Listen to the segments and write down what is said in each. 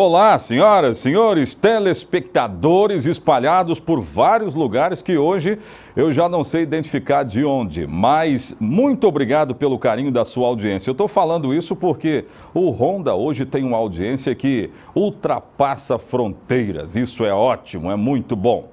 Olá, senhoras, senhores, telespectadores espalhados por vários lugares que hoje eu já não sei identificar de onde, mas muito obrigado pelo carinho da sua audiência. Eu estou falando isso porque o Honda hoje tem uma audiência que ultrapassa fronteiras. Isso é ótimo, é muito bom.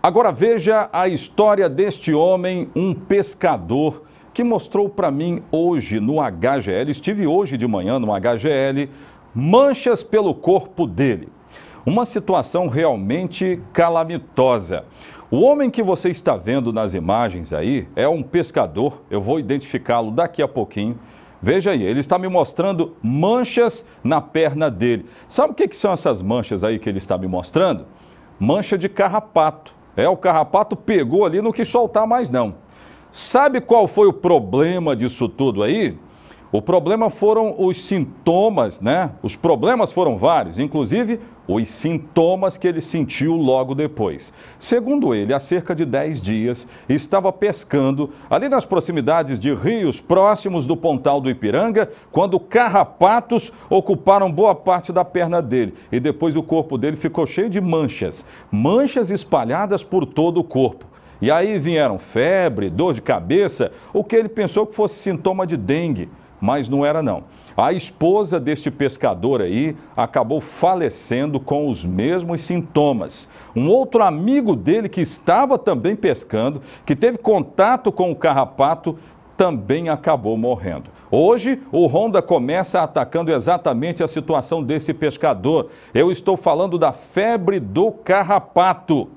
Agora veja a história deste homem, um pescador que mostrou para mim hoje no HGL. Estive hoje de manhã no HGL manchas pelo corpo dele. Uma situação realmente calamitosa. O homem que você está vendo nas imagens aí é um pescador, eu vou identificá-lo daqui a pouquinho. Veja aí, ele está me mostrando manchas na perna dele. Sabe o que, que são essas manchas aí que ele está me mostrando? Mancha de carrapato. É, o carrapato pegou ali, não quis soltar mais não. Sabe qual foi o problema disso tudo aí? O problema foram os sintomas, né? Os problemas foram vários, inclusive os sintomas que ele sentiu logo depois. Segundo ele, há cerca de 10 dias estava pescando ali nas proximidades de rios próximos do Pontal do Ipiranga, quando carrapatos ocuparam boa parte da perna dele e depois o corpo dele ficou cheio de manchas, manchas espalhadas por todo o corpo. E aí vieram febre, dor de cabeça, o que ele pensou que fosse sintoma de dengue mas não era não. A esposa deste pescador aí acabou falecendo com os mesmos sintomas. Um outro amigo dele que estava também pescando, que teve contato com o carrapato, também acabou morrendo. Hoje, o Honda começa atacando exatamente a situação desse pescador. Eu estou falando da febre do carrapato.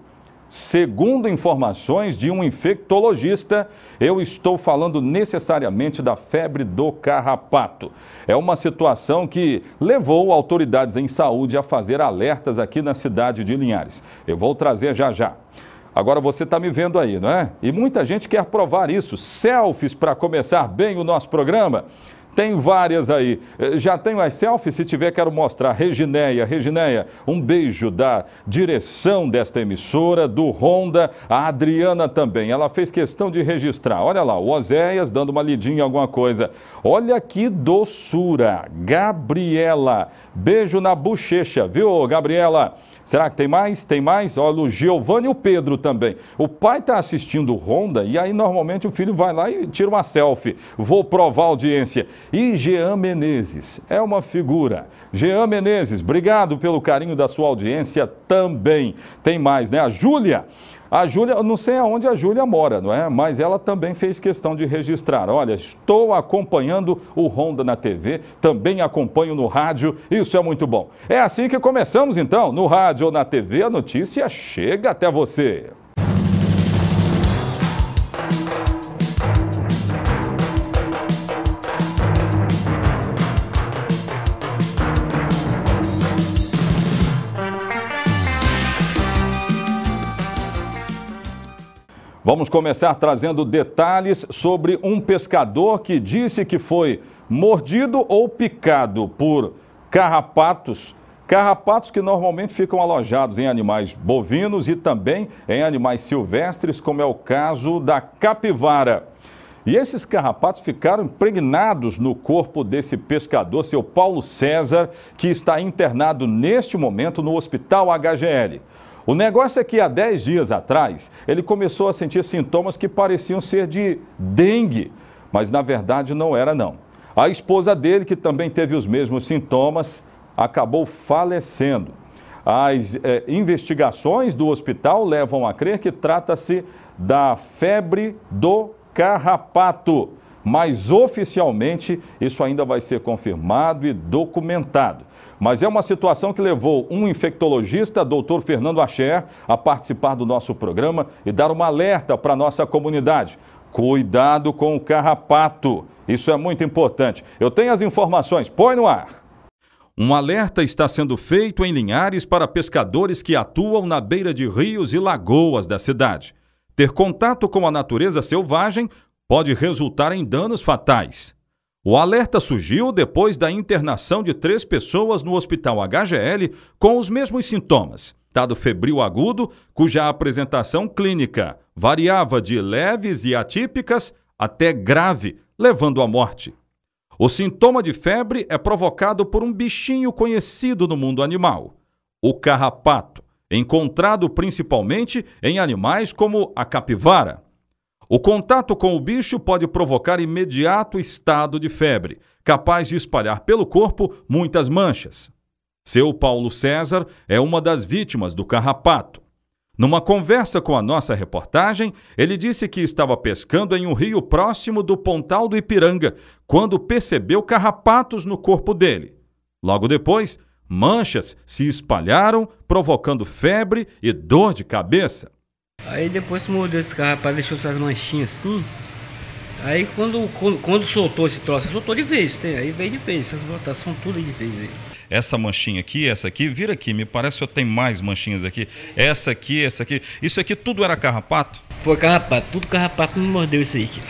Segundo informações de um infectologista, eu estou falando necessariamente da febre do carrapato. É uma situação que levou autoridades em saúde a fazer alertas aqui na cidade de Linhares. Eu vou trazer já já. Agora você está me vendo aí, não é? E muita gente quer provar isso. Selfies para começar bem o nosso programa. Tem várias aí. Eh, já tenho as selfies, se tiver quero mostrar. Regineia, Regineia, um beijo da direção desta emissora, do Honda, a Adriana também. Ela fez questão de registrar. Olha lá, o Oséias dando uma lidinha em alguma coisa. Olha que doçura. Gabriela, beijo na bochecha, viu, Gabriela? Será que tem mais? Tem mais? Olha, o Giovanni e o Pedro também. O pai está assistindo Ronda e aí normalmente o filho vai lá e tira uma selfie. Vou provar a audiência. E Jean Menezes é uma figura. Jean Menezes, obrigado pelo carinho da sua audiência também. Tem mais, né? A Júlia. A Júlia, não sei aonde a Júlia mora, não é? Mas ela também fez questão de registrar. Olha, estou acompanhando o Honda na TV, também acompanho no rádio, isso é muito bom. É assim que começamos então, no rádio ou na TV, a notícia chega até você. Vamos começar trazendo detalhes sobre um pescador que disse que foi mordido ou picado por carrapatos. Carrapatos que normalmente ficam alojados em animais bovinos e também em animais silvestres, como é o caso da capivara. E esses carrapatos ficaram impregnados no corpo desse pescador, seu Paulo César, que está internado neste momento no Hospital HGL. O negócio é que há 10 dias atrás, ele começou a sentir sintomas que pareciam ser de dengue, mas na verdade não era não. A esposa dele, que também teve os mesmos sintomas, acabou falecendo. As eh, investigações do hospital levam a crer que trata-se da febre do carrapato, mas oficialmente isso ainda vai ser confirmado e documentado. Mas é uma situação que levou um infectologista, doutor Fernando Acher, a participar do nosso programa e dar uma alerta para a nossa comunidade. Cuidado com o carrapato. Isso é muito importante. Eu tenho as informações. Põe no ar. Um alerta está sendo feito em Linhares para pescadores que atuam na beira de rios e lagoas da cidade. Ter contato com a natureza selvagem pode resultar em danos fatais. O alerta surgiu depois da internação de três pessoas no hospital HGL com os mesmos sintomas. Estado febril agudo, cuja apresentação clínica variava de leves e atípicas até grave, levando à morte. O sintoma de febre é provocado por um bichinho conhecido no mundo animal, o carrapato, encontrado principalmente em animais como a capivara, o contato com o bicho pode provocar imediato estado de febre, capaz de espalhar pelo corpo muitas manchas. Seu Paulo César é uma das vítimas do carrapato. Numa conversa com a nossa reportagem, ele disse que estava pescando em um rio próximo do Pontal do Ipiranga quando percebeu carrapatos no corpo dele. Logo depois, manchas se espalharam, provocando febre e dor de cabeça. Aí depois mordeu esse carro, rapaz, deixou essas manchinhas assim. Aí quando, quando, quando, soltou esse troço, soltou de vez, tem, aí veio de vez, essas são tudo de vez aí. Essa manchinha aqui, essa aqui, vira aqui, me parece que eu tenho mais manchinhas aqui. Essa aqui, essa aqui. Isso aqui tudo era carrapato? Foi carrapato, tudo carrapato me mordeu isso aí aqui.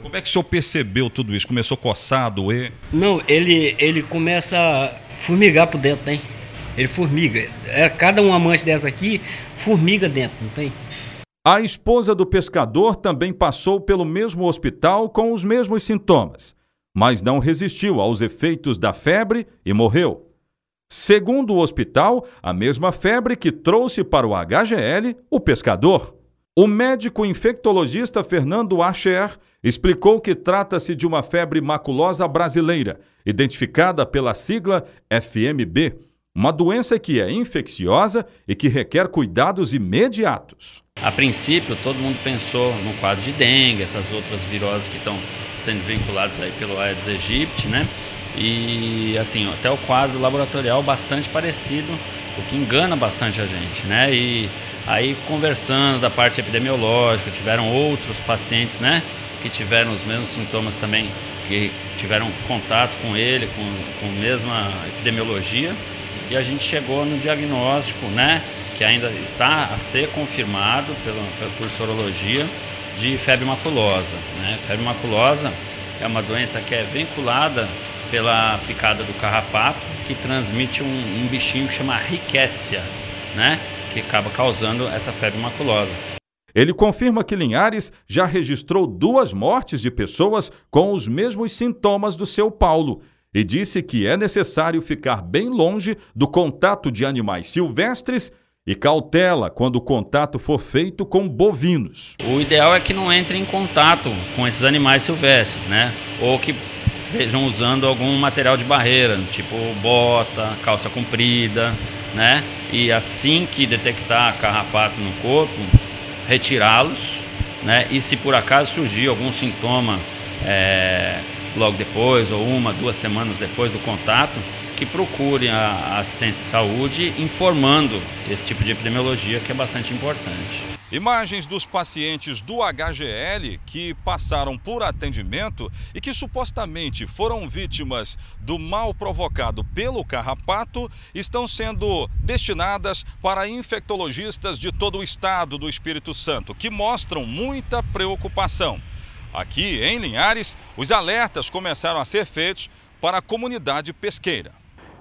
Como é que o senhor percebeu tudo isso? Começou coçado, doer? Não, ele, ele começa a formigar por dentro, hein? Né? Ele formiga. É, cada um amante dessa aqui formiga dentro, não tem? A esposa do pescador também passou pelo mesmo hospital com os mesmos sintomas, mas não resistiu aos efeitos da febre e morreu. Segundo o hospital, a mesma febre que trouxe para o HGL o pescador. O médico infectologista Fernando Acher explicou que trata-se de uma febre maculosa brasileira, identificada pela sigla FMB uma doença que é infecciosa e que requer cuidados imediatos. A princípio, todo mundo pensou no quadro de dengue, essas outras viroses que estão sendo vinculadas aí pelo Aedes aegypti, né? E assim, até o quadro laboratorial bastante parecido, o que engana bastante a gente, né? E aí conversando da parte epidemiológica, tiveram outros pacientes, né, que tiveram os mesmos sintomas também, que tiveram contato com ele, com, com a mesma epidemiologia e a gente chegou no diagnóstico, né, que ainda está a ser confirmado pela, por sorologia, de febre maculosa. Né? Febre maculosa é uma doença que é vinculada pela picada do carrapato, que transmite um, um bichinho que chama riquetia, né, que acaba causando essa febre maculosa. Ele confirma que Linhares já registrou duas mortes de pessoas com os mesmos sintomas do seu Paulo e disse que é necessário ficar bem longe do contato de animais silvestres e cautela quando o contato for feito com bovinos. O ideal é que não entre em contato com esses animais silvestres, né? Ou que estejam usando algum material de barreira, tipo bota, calça comprida, né? E assim que detectar carrapato no corpo, retirá-los, né? E se por acaso surgir algum sintoma é, logo depois ou uma, duas semanas depois do contato, que procurem a assistência de saúde informando esse tipo de epidemiologia que é bastante importante. Imagens dos pacientes do HGL que passaram por atendimento e que supostamente foram vítimas do mal provocado pelo carrapato estão sendo destinadas para infectologistas de todo o estado do Espírito Santo, que mostram muita preocupação. Aqui em Linhares, os alertas começaram a ser feitos para a comunidade pesqueira.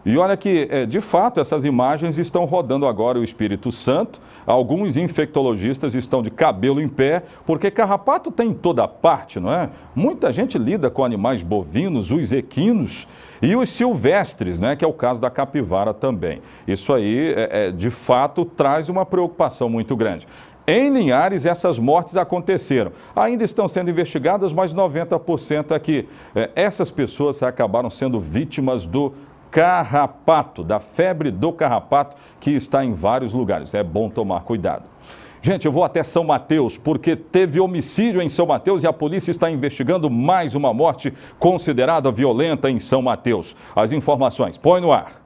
E olha que, é, de fato, essas imagens estão rodando agora o Espírito Santo. Alguns infectologistas estão de cabelo em pé, porque carrapato tem em toda parte, não é? Muita gente lida com animais bovinos, os equinos e os silvestres, né? Que é o caso da capivara também. Isso aí, é, é, de fato, traz uma preocupação muito grande. Em Linhares, essas mortes aconteceram. Ainda estão sendo investigadas, mas 90% aqui. É, essas pessoas acabaram sendo vítimas do carrapato, da febre do carrapato, que está em vários lugares. É bom tomar cuidado. Gente, eu vou até São Mateus, porque teve homicídio em São Mateus e a polícia está investigando mais uma morte considerada violenta em São Mateus. As informações, põe no ar.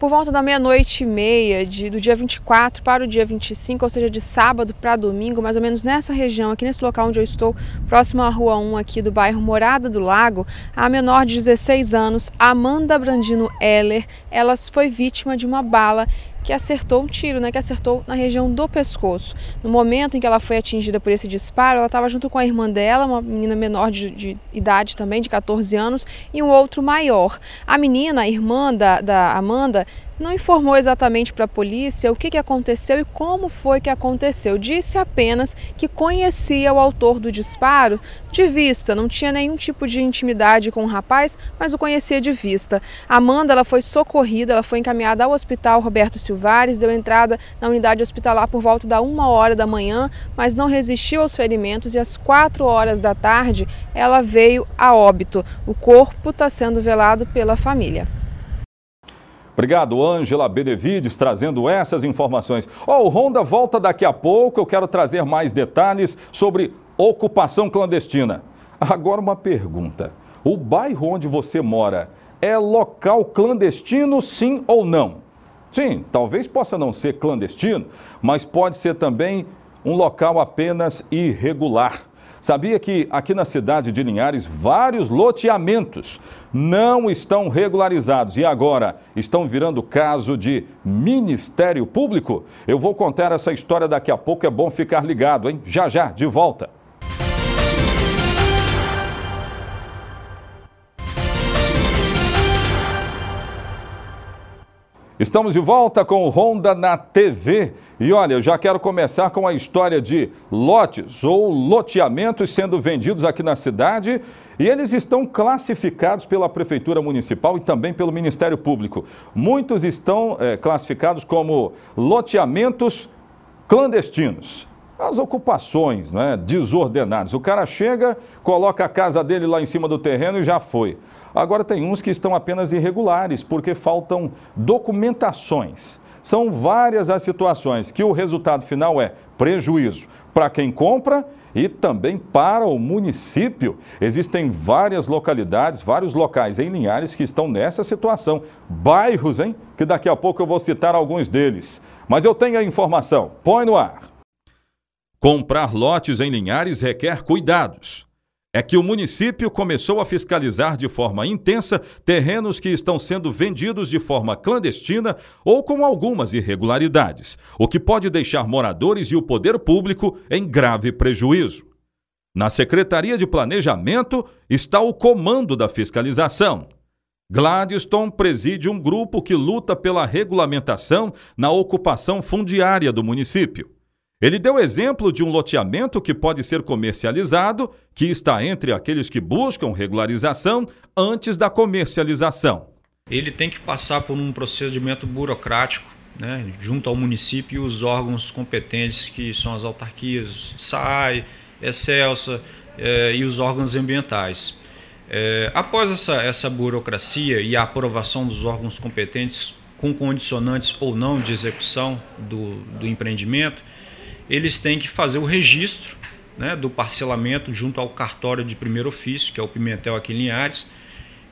Por volta da meia-noite e meia, de, do dia 24 para o dia 25, ou seja, de sábado para domingo, mais ou menos nessa região, aqui nesse local onde eu estou, próximo à rua 1 aqui do bairro Morada do Lago, a menor de 16 anos, Amanda Brandino Heller, ela foi vítima de uma bala que acertou um tiro, né, que acertou na região do pescoço. No momento em que ela foi atingida por esse disparo, ela estava junto com a irmã dela, uma menina menor de, de, idade também, de 14 anos, e um outro maior. A menina, a irmã da, da Amanda, não informou exatamente para a polícia o que, que, aconteceu e como foi que aconteceu. Disse apenas que conhecia o autor do disparo de vista, não tinha nenhum tipo de intimidade com o rapaz, mas o conhecia de vista. Amanda ela foi socorrida, ela foi encaminhada ao hospital Roberto Silvares, deu entrada na unidade hospitalar por volta da uma hora da manhã, mas não resistiu aos ferimentos e às quatro horas da tarde ela veio a óbito. O corpo está sendo velado pela família. Obrigado, Ângela Benevides, trazendo essas informações. Ó, oh, o Ronda volta daqui a pouco. Eu quero trazer mais detalhes sobre ocupação clandestina. Agora uma pergunta. O bairro onde você mora é local clandestino, sim ou não? Sim, talvez possa não ser clandestino, mas pode ser também um local apenas irregular. Sabia que aqui na cidade de Linhares vários loteamentos não estão regularizados e agora estão virando caso de Ministério Público? Eu vou contar essa história daqui a pouco, é bom ficar ligado, hein? Já já, de volta. Estamos de volta com o Honda na TV. E olha, eu já quero começar com a história de lotes ou loteamentos sendo vendidos aqui na cidade. E eles estão classificados pela Prefeitura Municipal e também pelo Ministério Público. Muitos estão é, classificados como loteamentos clandestinos as ocupações né, desordenadas. O cara chega, coloca a casa dele lá em cima do terreno e já foi. Agora tem uns que estão apenas irregulares, porque faltam documentações. São várias as situações que o resultado final é prejuízo para quem compra e também para o município. Existem várias localidades, vários locais em Linhares que estão nessa situação. Bairros, hein? Que daqui a pouco eu vou citar alguns deles. Mas eu tenho a informação. Põe no ar. Comprar lotes em Linhares requer cuidados. É que o município começou a fiscalizar de forma intensa terrenos que estão sendo vendidos de forma clandestina ou com algumas irregularidades, o que pode deixar moradores e o poder público em grave prejuízo. Na Secretaria de Planejamento está o comando da fiscalização. Gladstone preside um grupo que luta pela regulamentação na ocupação fundiária do município. Ele deu exemplo de um loteamento que pode ser comercializado, que está entre aqueles que buscam regularização antes da comercialização. Ele tem que passar por um procedimento burocrático, né, junto ao município e os órgãos competentes, que são as autarquias, SAI, Excelsa eh, e os órgãos ambientais. Eh, após essa, essa burocracia e a aprovação dos órgãos competentes, com condicionantes ou não de execução do, do empreendimento, eles têm que fazer o registro né, do parcelamento junto ao cartório de primeiro ofício, que é o Pimentel aqui em Linhares,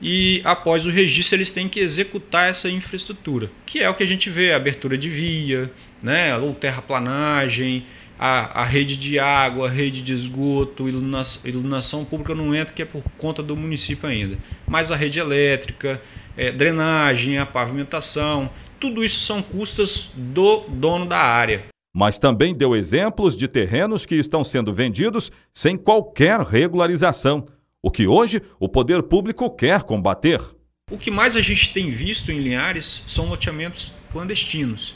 e após o registro eles têm que executar essa infraestrutura, que é o que a gente vê, a abertura de via, né, ou terraplanagem, a, a rede de água, a rede de esgoto, iluminação, iluminação pública não entra que é por conta do município ainda, mas a rede elétrica, é, drenagem, a pavimentação, tudo isso são custas do dono da área mas também deu exemplos de terrenos que estão sendo vendidos sem qualquer regularização, o que hoje o poder público quer combater. O que mais a gente tem visto em Linhares são loteamentos clandestinos,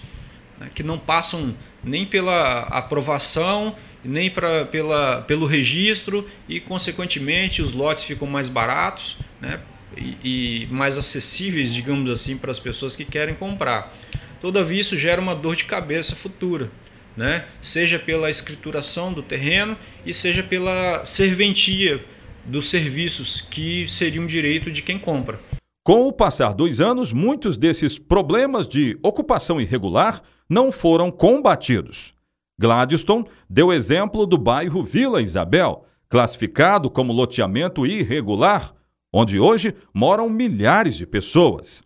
né, que não passam nem pela aprovação, nem pra, pela, pelo registro e, consequentemente, os lotes ficam mais baratos né, e, e mais acessíveis, digamos assim, para as pessoas que querem comprar. Todavia, isso gera uma dor de cabeça futura né? seja pela escrituração do terreno e seja pela serventia dos serviços que seria um direito de quem compra. Com o passar dos anos, muitos desses problemas de ocupação irregular não foram combatidos. Gladstone deu exemplo do bairro Vila Isabel, classificado como loteamento irregular, onde hoje moram milhares de pessoas.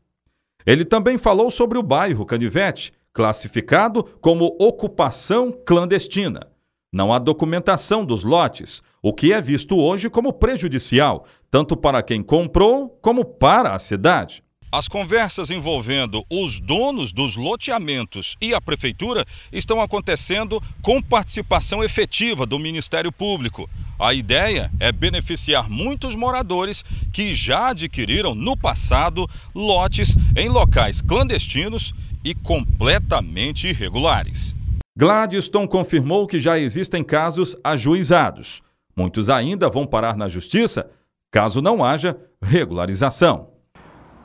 Ele também falou sobre o bairro Canivete, classificado como ocupação clandestina. Não há documentação dos lotes, o que é visto hoje como prejudicial, tanto para quem comprou como para a cidade. As conversas envolvendo os donos dos loteamentos e a prefeitura estão acontecendo com participação efetiva do Ministério Público. A ideia é beneficiar muitos moradores que já adquiriram no passado lotes em locais clandestinos e completamente irregulares. Gladstone confirmou que já existem casos ajuizados. Muitos ainda vão parar na justiça caso não haja regularização.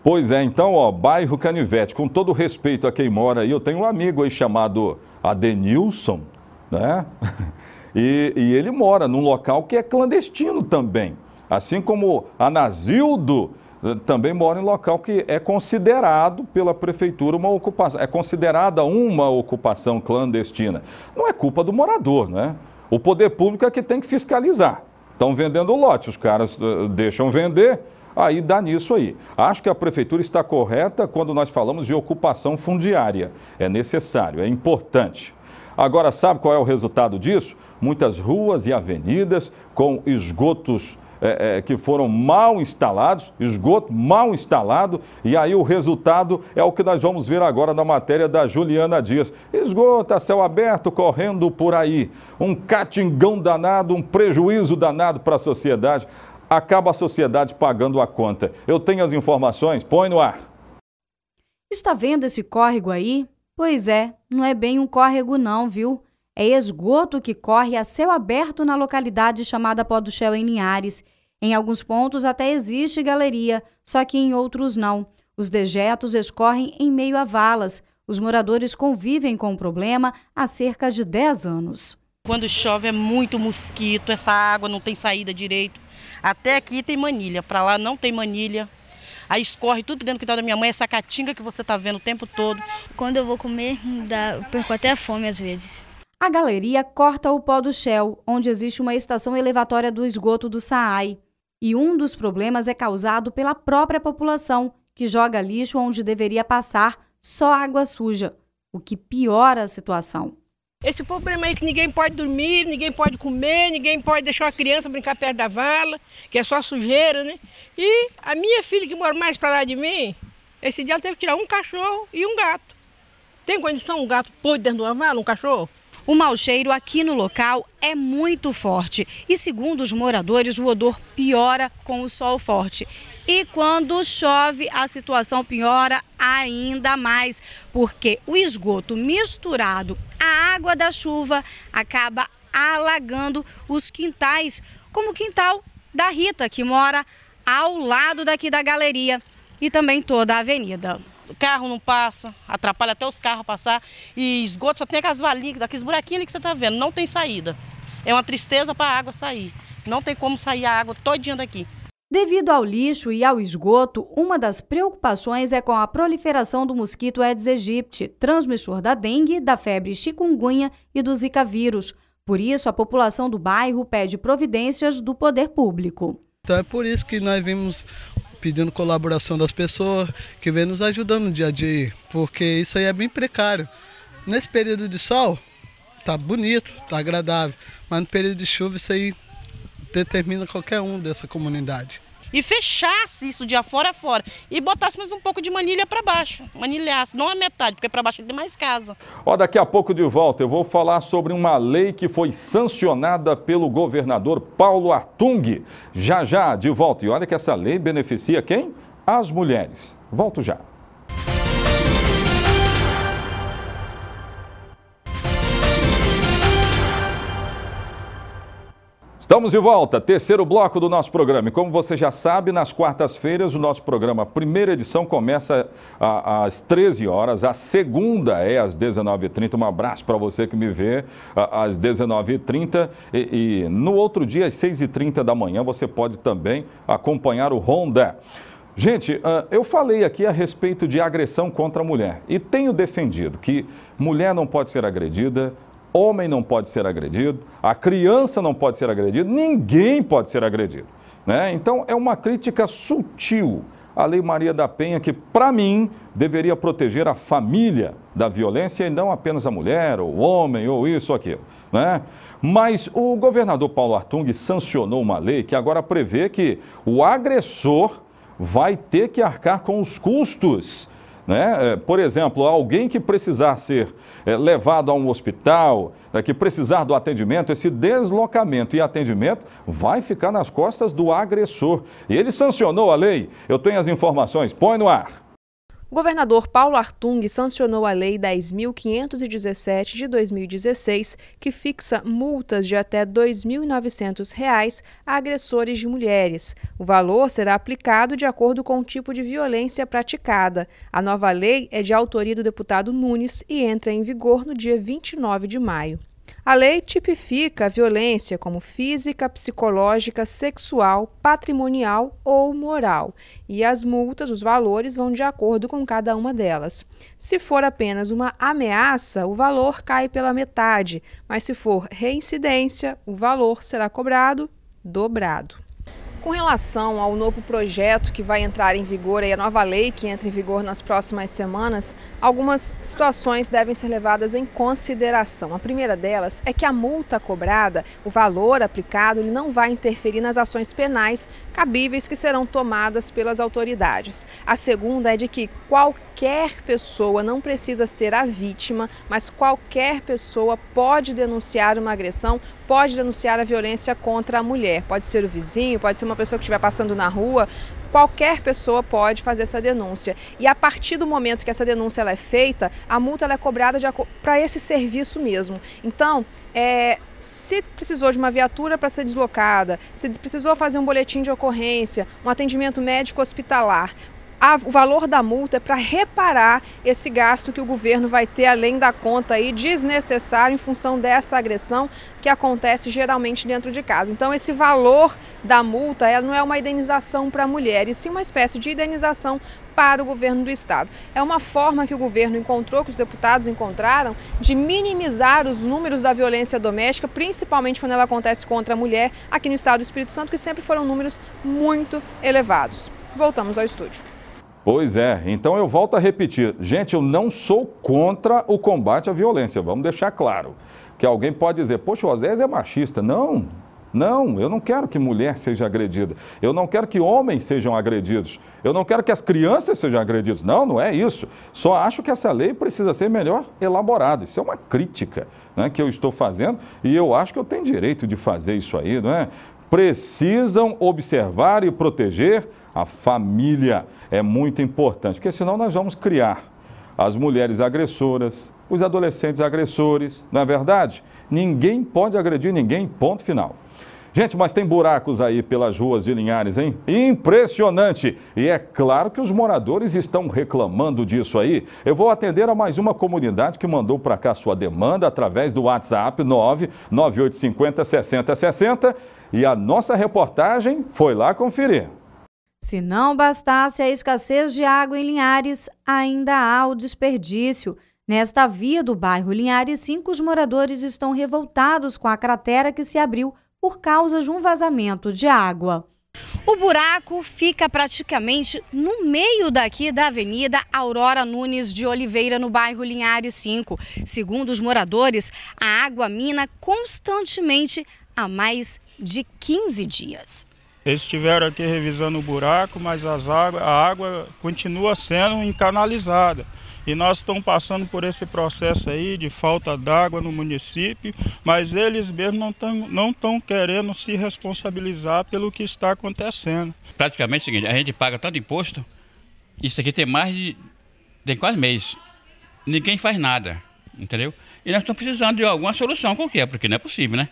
Pois é, então, ó, bairro Canivete, com todo respeito a quem mora aí, eu tenho um amigo aí chamado Adenilson, né? E, e ele mora num local que é clandestino também. Assim como Anazildo também mora em local que é considerado pela prefeitura uma ocupação, é considerada uma ocupação clandestina. Não é culpa do morador, né? O poder público é que tem que fiscalizar. Estão vendendo lote, os caras eh, deixam vender, aí dá nisso aí. Acho que a prefeitura está correta quando nós falamos de ocupação fundiária. É necessário, é importante. Agora, sabe qual é o resultado disso? Muitas ruas e avenidas com esgotos é, é, que foram mal instalados, esgoto mal instalado, e aí o resultado é o que nós vamos ver agora na matéria da Juliana Dias. Esgoto a céu aberto correndo por aí. Um catingão danado, um prejuízo danado para a sociedade. Acaba a sociedade pagando a conta. Eu tenho as informações, põe no ar. Está vendo esse córrego aí? Pois é, não é bem um córrego não, viu? É esgoto que corre a céu aberto na localidade chamada Pó do Shell, em Linhares, em alguns pontos até existe galeria, só que em outros não. Os dejetos escorrem em meio a valas. Os moradores convivem com o problema há cerca de 10 anos. Quando chove é muito mosquito, essa água não tem saída direito. Até aqui tem manilha, para lá não tem manilha. Aí escorre tudo dentro do quintal da minha mãe, essa catinga que você está vendo o tempo todo. Quando eu vou comer, dá, eu perco até a fome às vezes. A galeria corta o pó do Shell, onde existe uma estação elevatória do esgoto do Saai. E um dos problemas é causado pela própria população, que joga lixo onde deveria passar só água suja, o que piora a situação. Esse problema aí que ninguém pode dormir, ninguém pode comer, ninguém pode deixar a criança brincar perto da vala, que é só sujeira, né? E a minha filha que mora mais para lá de mim, esse dia ela teve que tirar um cachorro e um gato. Tem condição um gato pôr dentro de uma vala, um cachorro? O mau cheiro aqui no local é muito forte e, segundo os moradores, o odor piora com o sol forte. E quando chove, a situação piora ainda mais, porque o esgoto misturado à água da chuva acaba alagando os quintais, como o quintal da Rita, que mora ao lado daqui da galeria, e também toda a avenida carro não passa, atrapalha até os carros passar. E esgoto só tem aquelas valinhas, aqueles buraquinhos ali que você está vendo, não tem saída. É uma tristeza para a água sair. Não tem como sair a água todinha daqui. Devido ao lixo e ao esgoto, uma das preocupações é com a proliferação do mosquito Aedes aegypti, transmissor da dengue, da febre chikungunya e do zika vírus. Por isso, a população do bairro pede providências do poder público. Então é por isso que nós vimos pedindo colaboração das pessoas que vem nos ajudando no dia a dia, porque isso aí é bem precário. Nesse período de sol, tá bonito, tá agradável, mas no período de chuva isso aí determina qualquer um dessa comunidade e fechasse isso de afora a fora e botasse mais um pouco de manilha para baixo, manilhasse, não a metade, porque para baixo tem mais casa. Ó, daqui a pouco de volta eu vou falar sobre uma lei que foi sancionada pelo governador Paulo Artung. Já já, de volta. E olha que essa lei beneficia quem? As mulheres. Volto já. Estamos de volta, terceiro bloco do nosso programa. E como você já sabe, nas quartas-feiras o nosso programa, primeira edição, começa às 13 horas, a segunda é às 19h30. Um abraço para você que me vê às 19h30. E, e no outro dia, às 6h30 da manhã, você pode também acompanhar o Honda. Gente, ah, eu falei aqui a respeito de agressão contra a mulher e tenho defendido que mulher não pode ser agredida, homem não pode ser agredido, a criança não pode ser agredida, ninguém pode ser agredido. Né? Então, é uma crítica sutil à Lei Maria da Penha, que, para mim, deveria proteger a família da violência e não apenas a mulher, ou o homem, ou isso ou aquilo. Né? Mas o governador Paulo Artung sancionou uma lei que agora prevê que o agressor vai ter que arcar com os custos né? É, por exemplo, alguém que precisar ser é, levado a um hospital, é, que precisar do atendimento, esse deslocamento e atendimento vai ficar nas costas do agressor. E ele sancionou a lei. Eu tenho as informações. Põe no ar. O governador Paulo Artung sancionou a Lei 10.517 de 2016, que fixa multas de até R$ 2.900 a agressores de mulheres. O valor será aplicado de acordo com o tipo de violência praticada. A nova lei é de autoria do deputado Nunes e entra em vigor no dia 29 de maio. A lei tipifica a violência como física, psicológica, sexual, patrimonial ou moral, e as multas, os valores, vão de acordo com cada uma delas. Se for apenas uma ameaça, o valor cai pela metade, mas se for reincidência, o valor será cobrado dobrado. Com relação ao novo projeto que vai entrar em vigor, e a nova lei que entra em vigor nas próximas semanas, algumas situações devem ser levadas em consideração. A primeira delas é que a multa cobrada, o valor aplicado, ele não vai interferir nas ações penais cabíveis que serão tomadas pelas autoridades. A segunda é de que qualquer qualquer pessoa, não precisa ser a vítima, mas qualquer pessoa pode denunciar uma agressão, pode denunciar a violência contra a mulher. Pode ser o vizinho, pode ser uma pessoa que estiver passando na rua, qualquer pessoa pode fazer essa denúncia. E a partir do momento que essa denúncia ela é feita, a multa ela é cobrada para esse serviço mesmo. Então, é, se precisou de uma viatura para ser deslocada, se precisou fazer um boletim de ocorrência, um atendimento médico hospitalar, a, o valor da multa é para reparar esse gasto que o governo vai ter além da conta aí desnecessário em função dessa agressão que acontece geralmente dentro de casa. Então esse valor da multa ela não é uma indenização para a mulher, e sim uma espécie de indenização para o governo do estado. É uma forma que o governo encontrou, que os deputados encontraram, de minimizar os números da violência doméstica, principalmente quando ela acontece contra a mulher aqui no estado do Espírito Santo, que sempre foram números muito elevados. Voltamos ao estúdio. Pois é, então eu volto a repetir. Gente, eu não sou contra o combate à violência, vamos deixar claro. Que alguém pode dizer, poxa, o Osés é machista. Não, não, eu não quero que mulher seja agredida. Eu não quero que homens sejam agredidos. Eu não quero que as crianças sejam agredidas. Não, não é isso. Só acho que essa lei precisa ser melhor elaborada. Isso é uma crítica né, que eu estou fazendo e eu acho que eu tenho direito de fazer isso aí, não é? Precisam observar e proteger a família é muito importante, porque senão nós vamos criar as mulheres agressoras, os adolescentes agressores, não é verdade? Ninguém pode agredir ninguém, ponto final. Gente, mas tem buracos aí pelas ruas e Linhares, hein? Impressionante! E é claro que os moradores estão reclamando disso aí. Eu vou atender a mais uma comunidade que mandou para cá sua demanda através do WhatsApp 99850 6060 e a nossa reportagem foi lá conferir. Se não bastasse a escassez de água em Linhares, ainda há o desperdício. Nesta via do bairro Linhares, cinco os moradores estão revoltados com a cratera que se abriu por causa de um vazamento de água. O buraco fica praticamente no meio daqui da Avenida Aurora Nunes de Oliveira, no bairro Linhares 5. Segundo os moradores, a água mina constantemente há mais de 15 dias. Eles estiveram aqui revisando o buraco, mas as água, a água continua sendo encanalizada. E nós estamos passando por esse processo aí de falta d'água no município, mas eles mesmos não estão não tão querendo se responsabilizar pelo que está acontecendo. Praticamente é o seguinte, a gente paga tanto imposto, isso aqui tem mais de. tem quase mês. Ninguém faz nada, entendeu? E nós estamos precisando de alguma solução qualquer, porque não é possível, né?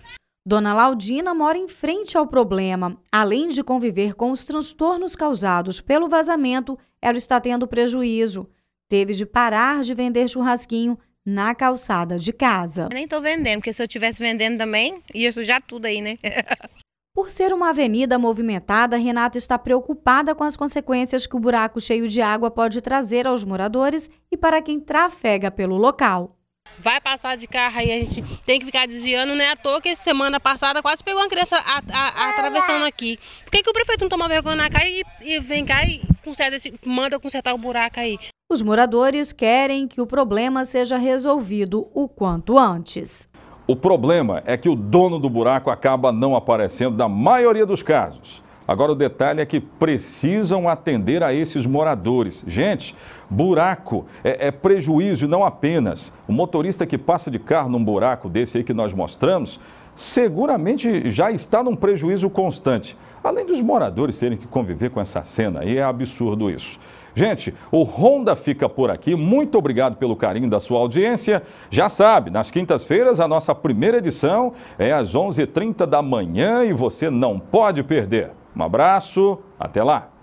Dona Laudina mora em frente ao problema. Além de conviver com os transtornos causados pelo vazamento, ela está tendo prejuízo. Teve de parar de vender churrasquinho na calçada de casa. Eu nem estou vendendo, porque se eu estivesse vendendo também, ia sujar tudo aí, né? Por ser uma avenida movimentada, Renata está preocupada com as consequências que o buraco cheio de água pode trazer aos moradores e para quem trafega pelo local vai passar de carro aí, a gente tem que ficar desviando, né? À toa que semana passada quase pegou uma criança a, a, a é atravessando aqui. Por que, que, o prefeito não toma vergonha na cara e, e vem cá e conserta, manda consertar o buraco aí? Os moradores querem que o problema seja resolvido o quanto antes. O problema é que o dono do buraco acaba não aparecendo na maioria dos casos. Agora o detalhe é que precisam atender a esses moradores. Gente, buraco é, é prejuízo e não apenas. O motorista que passa de carro num buraco desse aí que nós mostramos, seguramente já está num prejuízo constante. Além dos moradores terem que conviver com essa cena, aí, é absurdo isso. Gente, o Honda fica por aqui. Muito obrigado pelo carinho da sua audiência. Já sabe, nas quintas-feiras, a nossa primeira edição é às 11h30 da manhã e você não pode perder. Um abraço, até lá!